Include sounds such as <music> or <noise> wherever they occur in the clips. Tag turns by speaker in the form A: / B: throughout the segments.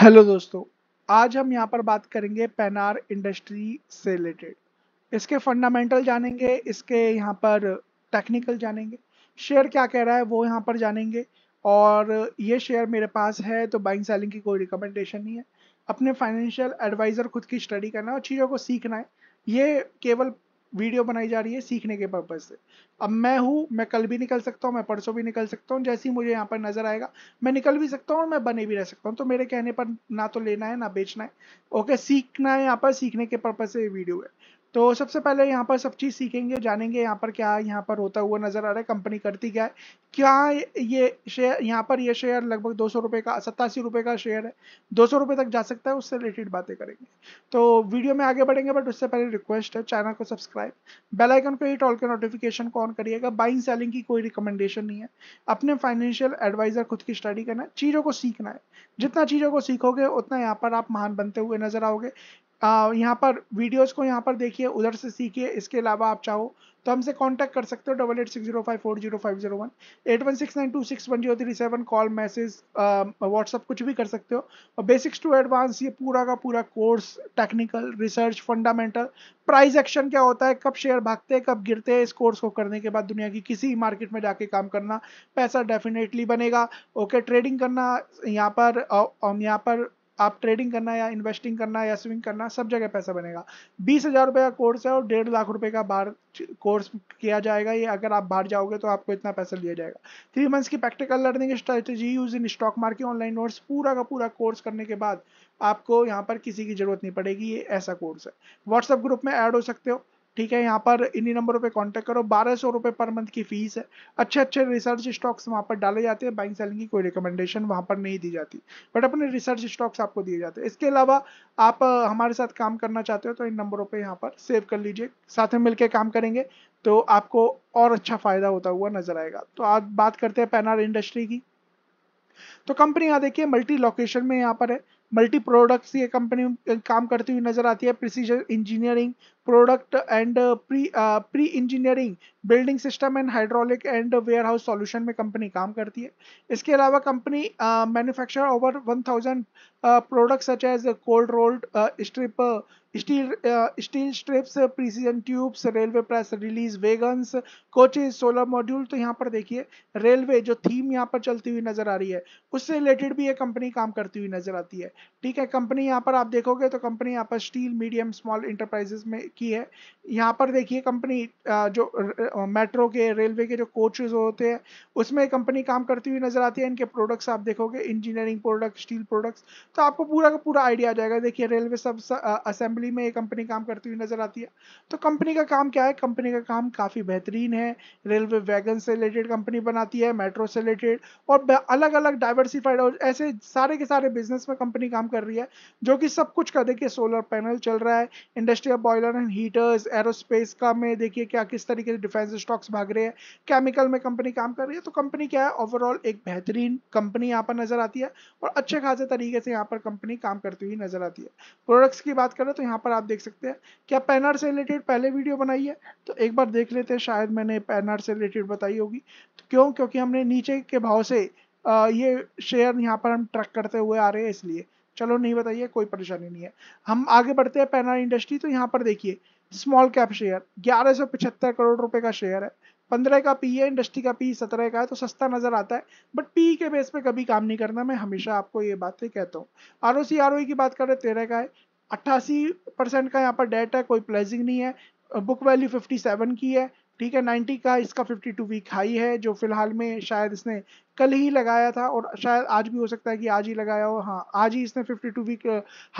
A: hello दोस्तों आज हम यहाँ पर बात करेंगे पेनार इंडस्ट्री से रिलेटेड इसके फंडामेंटल जानेंगे इसके यहाँ पर टेक्निकल जानेंगे शेयर क्या कह रहा है वो यहाँ पर जानेंगे और ये शेयर मेरे पास है तो बाइंग सेलिंग की कोई रिकमेंडेशन नहीं है अपने फाइनेंशियल एडवाइज़र खुद की स्टडी करना और चीज़ों को सीखना है ये केवल वीडियो बनाई जा रही है सीखने के पर्पज से अब मैं हूँ मैं कल भी निकल सकता हूँ मैं परसों भी निकल सकता हूँ जैसे ही मुझे यहाँ पर नजर आएगा मैं निकल भी सकता हूँ और मैं बने भी रह सकता हूँ तो मेरे कहने पर ना तो लेना है ना बेचना है ओके सीखना है यहाँ पर सीखने के पर्पज से वीडियो है तो सबसे पहले यहाँ पर सब चीज़ सीखेंगे जानेंगे यहाँ पर क्या यहाँ पर होता हुआ नज़र आ रहा है कंपनी करती क्या है क्या ये शेयर यहाँ पर ये शेयर लगभग दो सौ रुपए का सत्तासी रुपये का शेयर है दो सौ रुपए तक जा सकता है उससे रिलेटेड बातें करेंगे तो वीडियो में आगे बढ़ेंगे बट उससे पहले रिक्वेस्ट है चैनल को सब्सक्राइब सब्सक्राइब बेल आइकन पे हिट ऑल के नोटिफिकेशन को ऑन करिएगा बाइंग सेलिंग की कोई रिकमेंडेशन नहीं है अपने फाइनेंशियल एडवाइजर खुद की स्टडी करना है चीज़ों को सीखना है जितना चीज़ों को सीखोगे उतना यहाँ पर आप महान बनते हुए नजर आओगे यहाँ पर वीडियोज़ को यहाँ पर देखिए उधर से सीखिए इसके अलावा आप चाहो तो हमसे कांटेक्ट कर सकते हो double eight six zero five four zero five zero one eight one six nine two six one zero three seven call message WhatsApp कुछ भी कर सकते हो और बेसिक्स टू एडवांस ये पूरा का पूरा course technical research fundamental price action क्या होता है कब शेयर भागते हैं कब गिरते हैं इस कोर्स को करने के बाद दुनिया की किसी मार्केट में जाके काम करना पैसा डेफिनेटली बनेगा ओके ट्रेडिंग करना यहाँ पर यहाँ पर आप ट्रेडिंग करना या इन्वेस्टिंग करना या स्विंग करना सब जगह पैसा बनेगा बीस हज़ार रुपये का कोर्स है और डेढ़ लाख रुपए का बाहर कोर्स किया जाएगा ये अगर आप बाहर जाओगे तो आपको इतना पैसा लिया जाएगा थ्री मंथ्स की practical learning strategy use in stock market online notes पूरा का पूरा कोर्स करने के बाद आपको यहाँ पर किसी की ज़रूरत नहीं पड़ेगी ये ऐसा कोर्स है व्हाट्सएप ग्रुप में ऐड हो सकते हो ठीक है यहाँ पर इन्हीं नंबरों पे कांटेक्ट करो बारह सौ रुपये पर मंथ की फीस है अच्छे अच्छे रिसर्च स्टॉक्स वहाँ पर डाले जाते हैं बाइंग सेलिंग की कोई रिकमेंडेशन वहाँ पर नहीं दी जाती बट अपने रिसर्च स्टॉक्स आपको दिए जाते हैं इसके अलावा आप हमारे साथ काम करना चाहते हो तो इन नंबरों पर यहाँ पर सेव कर लीजिए साथ में मिलकर काम करेंगे तो आपको और अच्छा फ़ायदा होता हुआ नजर आएगा तो आज बात करते हैं पैनार इंडस्ट्री की तो कंपनी यहाँ देखिए मल्टी लोकेशन में यहाँ पर है मल्टी प्रोडक्ट्स ये कंपनी काम करती हुई नजर आती है precision engineering product and pre pre engineering building system and hydraulic and warehouse solution में कंपनी काम करती है इसके अलावा company manufacture over 1000 product such as cold rolled strip steel steel strips precision tubes railway press release wagons coaches solar module तो यहाँ पर देखिए रेलवे जो थीम यहाँ पर चलती हुई नजर आ रही है उससे रिलेटेड भी ये कंपनी काम करती हुई नजर आती है ठीक है कंपनी यहाँ पर आप देखोगे तो कंपनी यहाँ पर स्टील मीडियम स्मॉल इंटरप्राइजेस में की है यहाँ पर देखिए कंपनी जो मेट्रो के रेलवे के जो कोचेज होते हैं उसमें कंपनी काम करती हुई नजर आती है इनके प्रोडक्ट्स आप देखोगे इंजीनियरिंग प्रोडक्ट स्टील प्रोडक्ट्स तो आपको पूरा का पूरा आइडिया आ जाएगा देखिए रेलवे सब असेंबली में ये कंपनी काम करती हुई नजर आती है तो कंपनी का काम क्या है कंपनी का काम काफ़ी बेहतरीन है रेलवे वैगन से रिलेटेड कंपनी बनाती है मेट्रो से रिलेटेड और अलग अलग डाइवर्सिफाइड और ऐसे सारे के सारे बिजनेस में कंपनी काम कर रही है जो कि सब कुछ का देखिए सोलर पैनल चल रहा है industrial boiler and heaters aerospace का में देखिए क्या किस तरीके से डिफेंस स्टॉक्स भाग रहे हैं केमिकल में कंपनी काम कर रही है तो कंपनी क्या है ओवरऑल एक बेहतरीन कंपनी यहाँ पर नजर आती है और अच्छे खासे तरीके से यहाँ यहाँ पर कंपनी काम करती हुई नजर आती है प्रोडक्ट्स की बात करें तो यहाँ पर आप देख सकते हैं क्या पैनर से रिलेटेड पहले वीडियो बनाई है तो एक बार देख लेते हैं शायद मैंने पैनर से रिलेटेड बताई होगी तो क्यों क्योंकि हमने नीचे के भाव से आ, ये शेयर यहाँ पर हम ट्रैक करते हुए आ रहे हैं इसलिए चलो नहीं बताइए कोई परेशानी नहीं है हम आगे बढ़ते हैं पैनर इंडस्ट्री तो यहाँ पर देखिए स्मॉल कैप शेयर ग्यारह करोड़ रुपए का शेयर है पंद्रह का पी है इंडस्ट्री का पी सत्रह का है तो सस्ता नज़र आता है बट पी के बेस पे कभी काम नहीं करना मैं हमेशा आपको ये बातें कहता हूँ R O C R O की बात करें तेरह का है अट्ठासी परसेंट का यहाँ पर डेट है कोई प्लेजिंग नहीं है बुक वैल्यू फिफ्टी सेवन की है ठीक है 90 का इसका 52 वीक हाई है जो फिलहाल में शायद इसने कल ही लगाया था और शायद आज भी हो सकता है कि आज ही लगाया हो हाँ आज ही इसने 52 वीक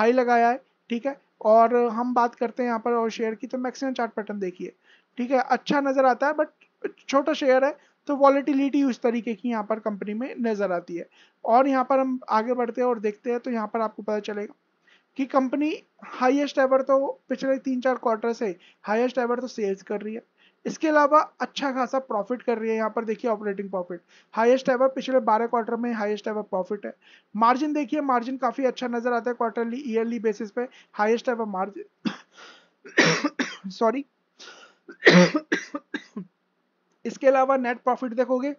A: हाई लगाया है ठीक है और हम बात करते हैं यहाँ पर और शेयर की तो मैक्सिमम चार्ट पैटर्न देखिए ठीक है अच्छा नज़र आता है बट छोटा शेयर है तो वॉलिटिलिटी उस तरीके की यहाँ पर कंपनी में नज़र आती है और यहाँ पर हम आगे बढ़ते हैं और देखते हैं तो यहाँ पर आपको पता चलेगा कि कंपनी हाईएस्ट एवर तो पिछले तीन चार क्वार्टर से हाईएस्ट एवर तो सेल्स कर रही है इसके अलावा अच्छा खासा प्रॉफिट कर रही है यहाँ पर देखिए ऑपरेटिंग प्रॉफिट हाईएस्ट एवर पिछले 12 क्वार्टर में हाईएस्ट एवर प्रॉफिट है मार्जिन देखिए मार्जिन काफ़ी अच्छा नज़र आता है क्वार्टरली ईयरली बेसिस पे हाईएस्ट एवर मार्जिन सॉरी इसके अलावा नेट प्रॉफिट देखोगे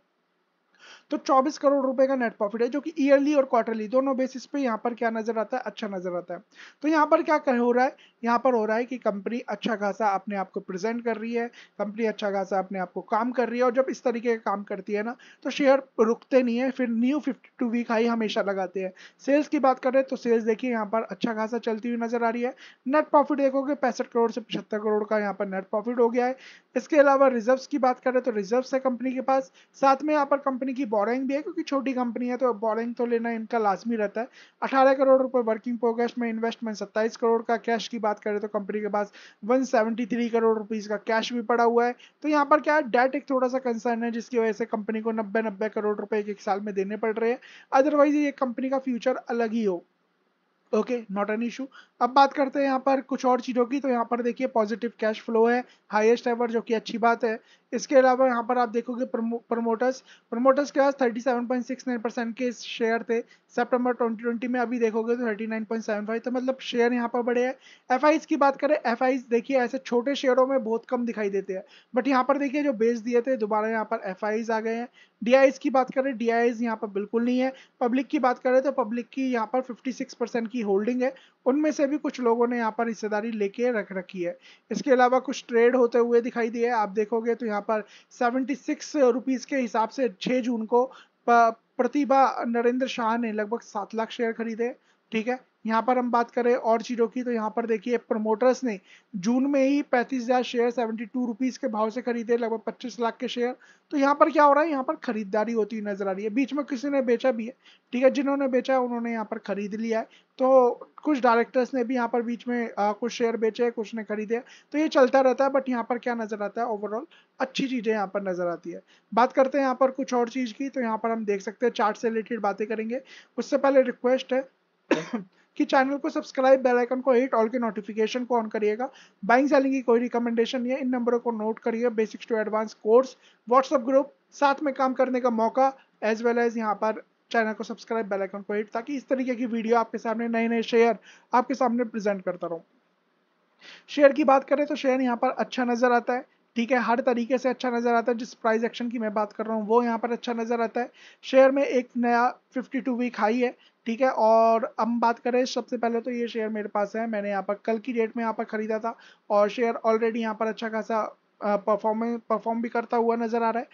A: तो 24 करोड़ रुपए का नेट प्रॉफिट है जो कि ईयरली और क्वार्टरली दोनों बेसिस पे यहाँ पर क्या नजर आता है अच्छा नजर आता है तो यहाँ पर क्या हो रहा है यहाँ पर हो रहा है कि कंपनी अच्छा खासा अपने आप को प्रेजेंट कर रही है कंपनी अच्छा खासा अपने आप को काम कर रही है और जब इस तरीके का काम करती है ना तो शेयर रुकते नहीं है फिर new fifty two week high हमेशा लगाते हैं सेल्स की बात करें तो सेल्स देखिए यहाँ पर अच्छा खासा चलती हुई नजर आ रही है नेट प्रॉफिट देखोगे पैंसठ करोड़ से पचहत्तर करोड़ का यहाँ पर नेट प्रॉफिट हो गया है इसके अलावा रिजर्व्स की बात करें तो रिजर्व्स है कंपनी के पास साथ में यहाँ पर कंपनी की बोरिंग भी है क्योंकि छोटी कंपनी है तो बोरिंग तो लेना इनका लाजमी रहता है अठारह करोड़ रुपए वर्किंग प्रोग्रेस में इन्वेस्टमेंट सत्ताईस करोड़ का कैश की बात करें तो कंपनी के पास वन करोड़ रुपीज का कैश भी पड़ा हुआ है तो यहाँ पर क्या है डेट एक थोड़ा सा कंसर्न है जिसकी वजह से कंपनी को नब्बे नब्बे करोड़ रुपए एक एक साल में देने पड़ रहे हैं अदरवाइज ये कंपनी का फ्यूचर अलग ही हो ओके नॉट एन इशू अब बात करते हैं यहाँ पर कुछ और चीज़ों की तो यहाँ पर देखिए पॉजिटिव कैश फ्लो है हाईएस्ट एवर जो कि अच्छी बात है इसके अलावा यहाँ पर आप देखोगे प्रमो प्रमोटर्स प्रमोटर्स के पास 37.69 परसेंट के शेयर थे सितंबर 2020 में अभी देखोगे तो 39.75 तो मतलब शेयर यहाँ पर बढ़े हैं एफ की बात करें एफ देखिए ऐसे छोटे शेयरों में बहुत कम दिखाई देते हैं बट यहाँ पर देखिए जो बेच दिए थे दोबारा यहाँ पर एफ आ गए हैं डी की बात करें डी आई यहाँ पर बिल्कुल नहीं है पब्लिक की बात करें तो पब्लिक की यहाँ पर फिफ्टी की की होल्डिंग है उनमें से भी कुछ लोगों ने यहाँ पर हिस्सेदारी लेके रख रखी है इसके अलावा कुछ ट्रेड होते हुए दिखाई दिए आप देखोगे तो यहाँ पर सेवेंटी सिक्स रुपीज़ के हिसाब से छह जून को प्रतिभा नरेंद्र शाह ने लगभग सात लाख शेयर खरीदे ठीक है यहाँ पर हम बात करें और चीज़ों की तो यहाँ पर देखिए प्रमोटर्स ने जून में ही पैंतीस हज़ार शेयर सेवेंटी टू रुपीज़ के भाव से खरीदे लगभग पच्चीस लाख के शेयर तो यहाँ पर क्या हो रहा है यहाँ पर खरीदारी होती हुई नजर आ रही है बीच में किसी ने बेचा भी है ठीक है जिन्होंने बेचा है उन्होंने यहाँ पर खरीद लिया है तो कुछ डायरेक्टर्स ने भी यहाँ पर बीच में आ, कुछ शेयर बेचे कुछ ने खरीदे तो ये चलता रहता है बट यहाँ पर क्या नज़र आता है ओवरऑल अच्छी चीज़ें यहाँ पर नज़र आती है बात करते हैं यहाँ पर कुछ और चीज़ की तो यहाँ पर हम देख सकते हैं चार्ट से रिलेटेड बातें करेंगे उससे पहले रिक्वेस्ट है कि चैनल को सब्सक्राइब बेल आइकन को हिट ऑल के नोटिफिकेशन को ऑन करिएगा बाइंग सेलिंग की कोई रिकमेंडेशन नहीं है इन नंबरों को नोट करिए basics to advance course WhatsApp group साथ में काम करने का मौका एज वेल एज यहाँ पर चैनल को सब्सक्राइब बेल आइकन को हिट ताकि इस तरीके की वीडियो आपके सामने नए नए शेयर आपके सामने प्रेजेंट करता रहूँ शेयर की बात करें तो शेयर यहाँ पर अच्छा नज़र आता है ठीक है हर तरीके से अच्छा नज़र आता है जिस प्राइस एक्शन की मैं बात कर रहा हूँ वो यहाँ पर अच्छा नज़र आता है शेयर में एक नया 52 वीक हाई है ठीक है और हम बात करें सबसे पहले तो ये शेयर मेरे पास है मैंने यहाँ पर कल की डेट में यहाँ पर खरीदा था और शेयर ऑलरेडी यहाँ पर अच्छा खासा परफॉर्म परफॉर्म भी करता हुआ नज़र आ रहा है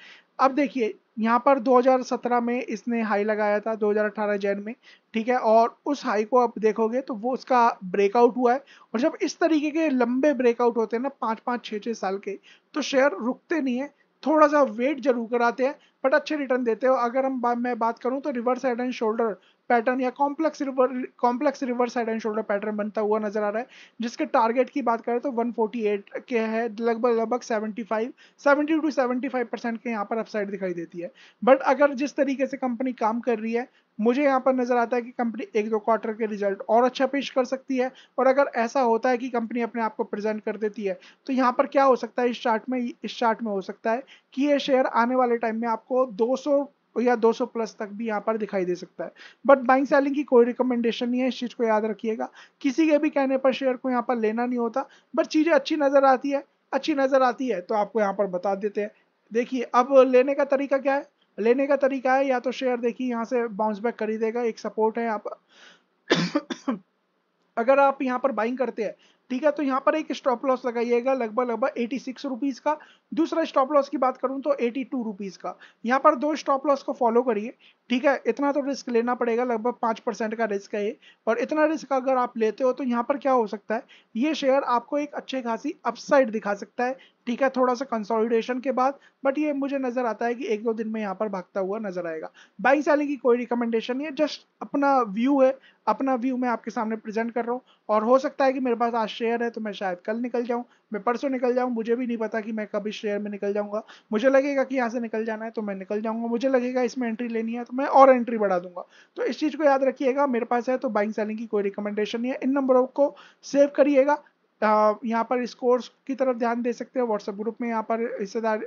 A: अब देखिए यहाँ पर 2017 में इसने हाई लगाया था 2018 जैन में ठीक है और उस हाई को आप देखोगे तो वो उसका ब्रेकआउट हुआ है और जब इस तरीके के लंबे ब्रेकआउट होते हैं ना पाँच पाँच छः छः साल के तो शेयर रुकते नहीं है थोड़ा सा वेट जरूर कराते हैं बट अच्छे रिटर्न देते हो अगर हम बा, मैं बात करूं तो reverse head and shoulder pattern या complex river complex reverse side and shoulder pattern बनता हुआ नजर आ रहा है जिसके टारगेट की बात करें तो 148 के है लगभग लगभग 75 70 टू 75 परसेंट के यहाँ पर अपसाइड दिखाई देती है बट अगर जिस तरीके से कंपनी काम कर रही है मुझे यहाँ पर नजर आता है कि कंपनी एक दो क्वार्टर के रिजल्ट और अच्छा पेश कर सकती है और अगर ऐसा होता है कि कंपनी अपने आप को प्रेजेंट कर देती है तो यहाँ पर क्या हो सकता है इस चार्ट में इस चार्ट में हो सकता है कि ये शेयर आने वाले टाइम में आपको 200 या 200 प्लस तक भी यहाँ पर दिखाई दे सकता है बट बाइंग सेलिंग की कोई रिकमेंडेशन नहीं है इस चीज़ को याद रखिएगा किसी के भी कहने पर शेयर को यहाँ पर लेना नहीं होता बट चीज़ें अच्छी नज़र आती है अच्छी नज़र आती है तो आपको यहाँ पर बता देते हैं देखिए अब लेने का तरीका क्या है लेने का तरीका है या तो शेयर देखिए यहाँ से बाउंस बैक खरीदेगा एक सपोर्ट है यहाँ पर <coughs> अगर आप यहाँ पर बाइंग करते हैं ठीक है तो यहाँ पर एक स्टॉप लॉस लगाइएगा लगभग लगभग एटी सिक्स रुपीज़ का दूसरा स्टॉप लॉस की बात करूँ तो एटी टू रुपीज़ का यहाँ पर दो स्टॉप लॉस को फॉलो करिए ठीक है इतना तो रिस्क लेना पड़ेगा लगभग पाँच परसेंट का रिस्क है ये और इतना रिस्क अगर आप लेते हो तो यहाँ पर क्या हो सकता है ये शेयर आपको एक अच्छे खासी अपसाइड दिखा सकता है ठीक है थोड़ा सा कंसोलिडेशन के बाद बट ये मुझे नज़र आता है कि एक दो दिन में यहाँ पर भागता हुआ नजर आएगा बाइंग सेलिंग की कोई रिकमेंडेशन नहीं है जस्ट अपना व्यू है अपना व्यू मैं आपके सामने प्रेजेंट कर रहा हूँ और हो सकता है कि मेरे पास आज शेयर है तो मैं शायद कल निकल जाऊँ मैं परसों निकल जाऊं मुझे भी नहीं पता कि मैं कब इस शेयर में निकल जाऊंगा मुझे लगेगा कि यहाँ से निकल जाना है तो मैं निकल जाऊंगा मुझे लगेगा इसमें एंट्री लेनी है तो मैं और एंट्री बढ़ा दूंगा तो इस चीज़ को याद रखिएगा मेरे पास है तो बाइंग सेलिंग की कोई रिकमेंडेशन नहीं है इन नंबरों को सेव करिएगा यहाँ पर इस कोर्स की तरफ ध्यान दे सकते हैं व्हाट्सएप ग्रुप में यहाँ पर हिस्सेदार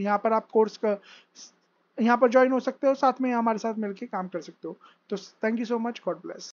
A: यहाँ पर आप कोर्स का यहाँ पर ज्वाइन हो सकते हो साथ में हमारे साथ मिलकर काम कर सकते हो तो thank you so much God bless